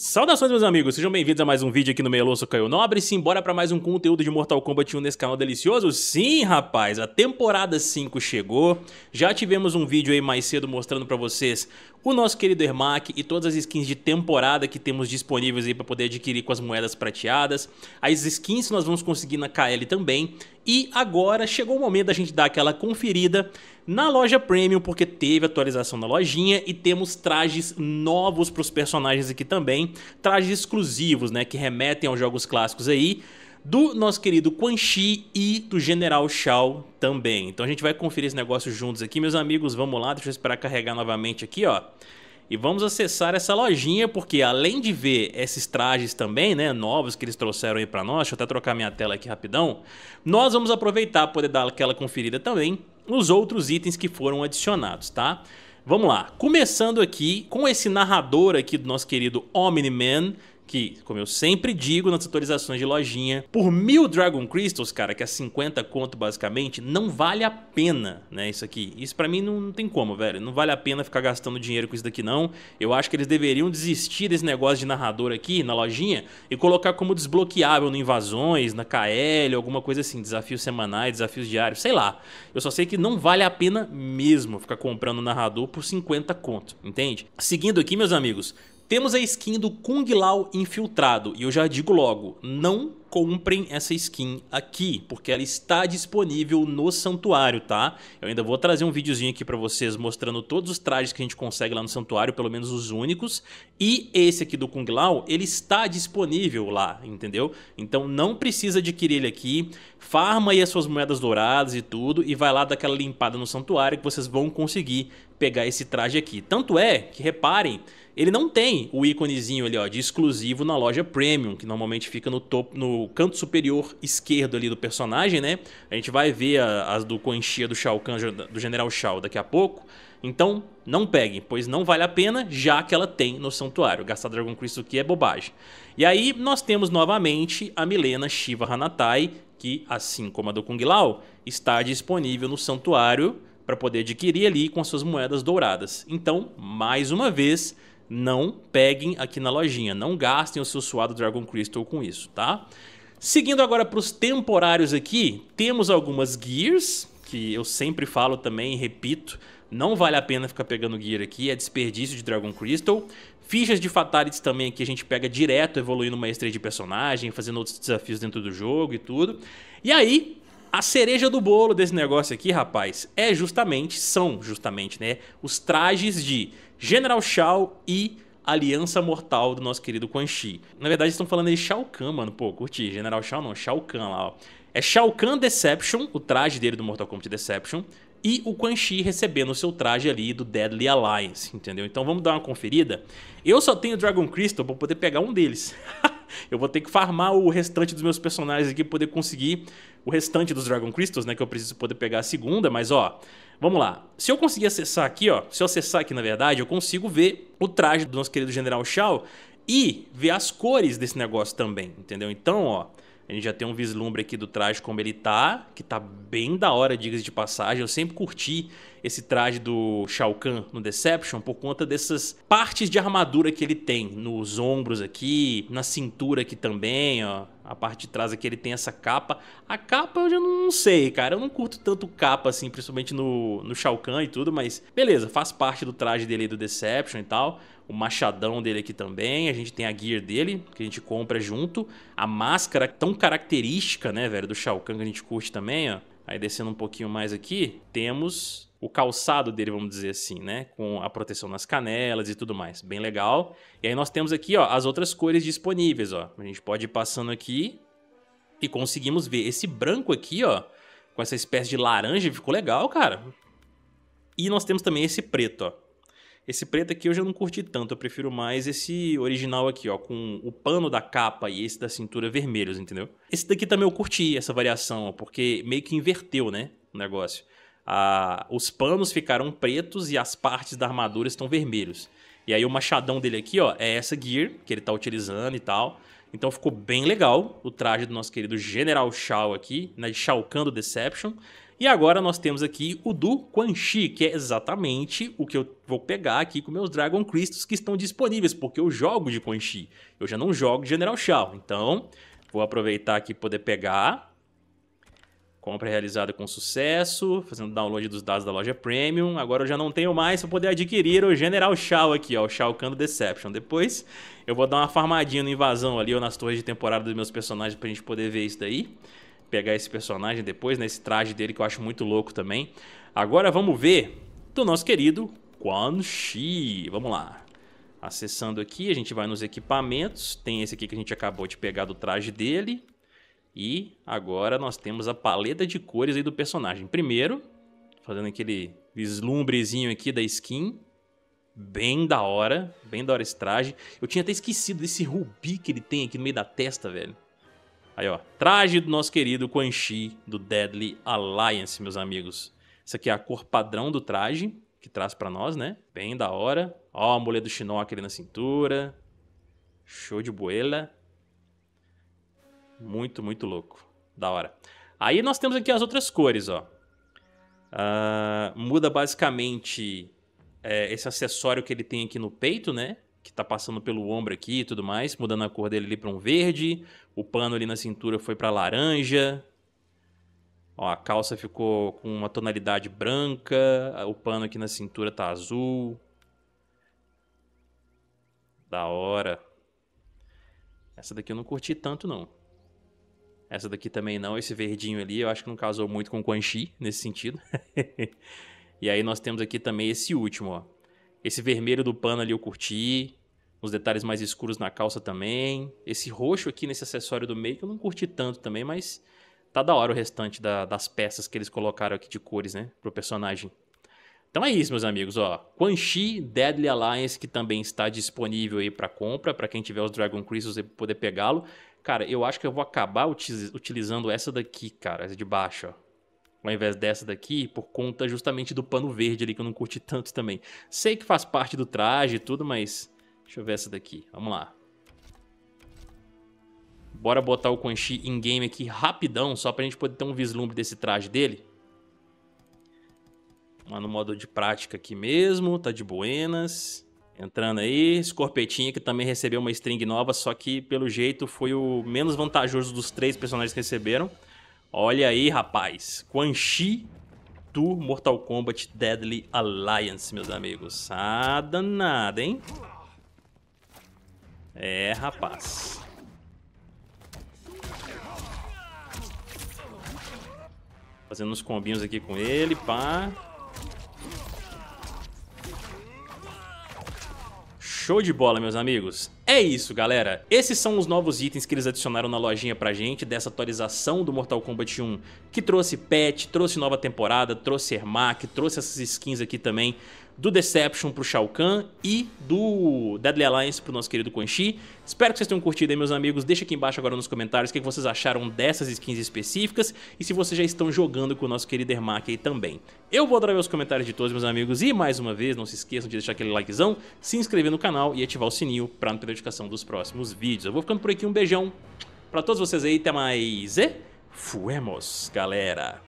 Saudações meus amigos, sejam bem-vindos a mais um vídeo aqui no Meia Caio Nobre bora para mais um conteúdo de Mortal Kombat 1 nesse canal delicioso? Sim rapaz, a temporada 5 chegou Já tivemos um vídeo aí mais cedo mostrando para vocês o nosso querido Ermac E todas as skins de temporada que temos disponíveis aí para poder adquirir com as moedas prateadas As skins nós vamos conseguir na KL também e agora chegou o momento da gente dar aquela conferida na loja Premium, porque teve atualização na lojinha e temos trajes novos para os personagens aqui também, trajes exclusivos, né, que remetem aos jogos clássicos aí do nosso querido Quan Chi e do General Shao também. Então a gente vai conferir esse negócio juntos aqui, meus amigos, vamos lá, deixa eu esperar carregar novamente aqui, ó. E vamos acessar essa lojinha, porque além de ver esses trajes também, né, novos que eles trouxeram aí para nós, deixa eu até trocar minha tela aqui rapidão, nós vamos aproveitar para poder dar aquela conferida também nos outros itens que foram adicionados, tá? Vamos lá, começando aqui com esse narrador aqui do nosso querido Omni-Man, que, como eu sempre digo nas atualizações de lojinha, por mil Dragon Crystals, cara, que é 50 conto basicamente, não vale a pena, né, isso aqui. Isso pra mim não, não, tem como, velho, não vale a pena ficar gastando dinheiro com isso daqui não. Eu acho que eles deveriam desistir desse negócio de narrador aqui na lojinha e colocar como desbloqueável no Invasões, na KL, alguma coisa assim, desafios semanais, desafios diários, sei lá. Eu só sei que não vale a pena mesmo ficar comprando narrador por 50 conto, entende? Seguindo aqui, meus amigos, temos a skin do Kung Lao infiltrado, e eu já digo logo, não comprem essa skin aqui, porque ela está disponível no santuário, tá? Eu ainda vou trazer um videozinho aqui pra vocês mostrando todos os trajes que a gente consegue lá no santuário, pelo menos os únicos, e esse aqui do Kung Lao, ele está disponível lá, entendeu? Então não precisa adquirir ele aqui, farma aí as suas moedas douradas e tudo, e vai lá dar aquela limpada no santuário que vocês vão conseguir pegar esse traje aqui. Tanto é que, reparem, ele não tem o íconezinho ali ó, de exclusivo na loja Premium, que normalmente fica no topo, no canto superior esquerdo ali do personagem, né? A gente vai ver as do Coenchia do Shao Kahn, do General Shao daqui a pouco. Então, não peguem, pois não vale a pena, já que ela tem no santuário. Gastar Dragon Crystal aqui é bobagem. E aí, nós temos novamente a Milena Shiva Hanatai, que, assim como a do Kung Lao, está disponível no santuário para poder adquirir ali com as suas moedas douradas. Então, mais uma vez, não peguem aqui na lojinha. Não gastem o seu suado Dragon Crystal com isso, tá? Seguindo agora para os temporários aqui, temos algumas Gears, que eu sempre falo também repito, não vale a pena ficar pegando gear aqui, é desperdício de Dragon Crystal. Fichas de Fatalities também aqui a gente pega direto, evoluindo uma estrela de personagem, fazendo outros desafios dentro do jogo e tudo. E aí, a cereja do bolo desse negócio aqui, rapaz, é justamente, são justamente, né, os trajes de General Shao e Aliança Mortal do nosso querido Quan Chi. Na verdade, estão falando aí Shao Kahn, mano. Pô, curti. General Shao não, Shao Kahn lá, ó. É Shao Kahn Deception, o traje dele do Mortal Kombat Deception, e o Quan Chi recebendo o seu traje ali do Deadly Alliance, entendeu? Então vamos dar uma conferida. Eu só tenho Dragon Crystal pra poder pegar um deles. eu vou ter que farmar o restante dos meus personagens aqui pra poder conseguir o restante dos Dragon Crystals, né? Que eu preciso poder pegar a segunda, mas ó... Vamos lá. Se eu conseguir acessar aqui, ó... Se eu acessar aqui, na verdade, eu consigo ver o traje do nosso querido General Shao e ver as cores desse negócio também, entendeu? Então, ó, a gente já tem um vislumbre aqui do traje como ele tá, que tá bem da hora, diga-se de passagem. Eu sempre curti esse traje do Shao Kahn no Deception por conta dessas partes de armadura que ele tem nos ombros aqui, na cintura aqui também, ó. A parte de trás aqui ele tem essa capa. A capa eu já não sei, cara. Eu não curto tanto capa assim, principalmente no, no Shao Kahn e tudo, mas beleza, faz parte do traje dele do Deception e tal. O machadão dele aqui também. A gente tem a gear dele, que a gente compra junto. A máscara tão característica, né, velho, do Shao Kahn que a gente curte também, ó. Aí descendo um pouquinho mais aqui, temos o calçado dele, vamos dizer assim, né? Com a proteção nas canelas e tudo mais. Bem legal. E aí nós temos aqui, ó, as outras cores disponíveis, ó. A gente pode ir passando aqui e conseguimos ver esse branco aqui, ó, com essa espécie de laranja, ficou legal, cara. E nós temos também esse preto, ó. Esse preto aqui eu já não curti tanto, eu prefiro mais esse original aqui, ó, com o pano da capa e esse da cintura vermelhos, entendeu? Esse daqui também eu curti, essa variação, ó, porque meio que inverteu, né, o negócio os panos ficaram pretos e as partes da armadura estão vermelhos. E aí o machadão dele aqui, ó, é essa gear que ele tá utilizando e tal. Então ficou bem legal o traje do nosso querido General Shao aqui, né, de Shao Kahn do Deception. E agora nós temos aqui o do Quan Chi, que é exatamente o que eu vou pegar aqui com meus Dragon Crystals que estão disponíveis, porque eu jogo de Quan Chi, eu já não jogo de General Shao. Então, vou aproveitar aqui poder pegar Compra realizada com sucesso, fazendo download dos dados da loja Premium. Agora eu já não tenho mais para poder adquirir o General Shao aqui, ó, o Shao Kahn do Deception. Depois eu vou dar uma farmadinha no Invasão ali ou nas torres de temporada dos meus personagens para a gente poder ver isso daí. Pegar esse personagem depois, né, esse traje dele que eu acho muito louco também. Agora vamos ver do nosso querido Quan Chi. Vamos lá. Acessando aqui, a gente vai nos equipamentos. Tem esse aqui que a gente acabou de pegar do traje dele. E agora nós temos a paleta de cores aí do personagem. Primeiro, fazendo aquele vislumbrezinho aqui da skin. Bem da hora, bem da hora esse traje. Eu tinha até esquecido desse rubi que ele tem aqui no meio da testa, velho. Aí, ó, traje do nosso querido Quan Chi, do Deadly Alliance, meus amigos. Isso aqui é a cor padrão do traje, que traz pra nós, né? Bem da hora. Ó, a mulher do Shinnok ali na cintura. Show de boela. Muito, muito louco. Da hora. Aí nós temos aqui as outras cores, ó. Uh, muda basicamente é, esse acessório que ele tem aqui no peito, né? Que tá passando pelo ombro aqui e tudo mais, mudando a cor dele ali pra um verde. O pano ali na cintura foi pra laranja. Ó, a calça ficou com uma tonalidade branca. O pano aqui na cintura tá azul. Da hora. Essa daqui eu não curti tanto, não. Essa daqui também não, esse verdinho ali, eu acho que não casou muito com o Quan Chi nesse sentido. e aí nós temos aqui também esse último, ó. Esse vermelho do pano ali eu curti, os detalhes mais escuros na calça também. Esse roxo aqui nesse acessório do meio que eu não curti tanto também, mas tá da hora o restante da, das peças que eles colocaram aqui de cores, né, pro personagem. Então é isso, meus amigos, ó. Quan Chi Deadly Alliance, que também está disponível aí para compra, para quem tiver os Dragon Crystals e poder pegá-lo. Cara, eu acho que eu vou acabar utilizando essa daqui, cara, essa de baixo, ó. Ao invés dessa daqui, por conta justamente do pano verde ali, que eu não curti tanto também. Sei que faz parte do traje e tudo, mas... Deixa eu ver essa daqui, vamos lá. Bora botar o Quan Chi em game aqui rapidão, só pra gente poder ter um vislumbre desse traje dele. Mas no modo de prática aqui mesmo, tá de buenas. Entrando aí, Scorpetinha, que também recebeu uma string nova, só que pelo jeito foi o menos vantajoso dos três personagens que receberam. Olha aí, rapaz. Quan Chi do Mortal Kombat Deadly Alliance, meus amigos. Ah, danada, hein? É, rapaz. Fazendo uns combinhos aqui com ele, pá. Show de bola, meus amigos. É isso, galera. Esses são os novos itens que eles adicionaram na lojinha pra gente dessa atualização do Mortal Kombat 1, que trouxe patch, trouxe nova temporada, trouxe Ermac, trouxe essas skins aqui também do Deception pro Shao Kahn e do Deadly Alliance pro nosso querido Quan Chi. Espero que vocês tenham curtido aí, meus amigos. Deixa aqui embaixo agora nos comentários o que vocês acharam dessas skins específicas e se vocês já estão jogando com o nosso querido Ermac aí também. Eu vou adorar os comentários de todos, meus amigos, e mais uma vez, não se esqueçam de deixar aquele likezão, se inscrever no canal e ativar o sininho pra não perder a notificação dos próximos vídeos. Eu vou ficando por aqui, um beijão pra todos vocês aí, até mais e fuemos, galera!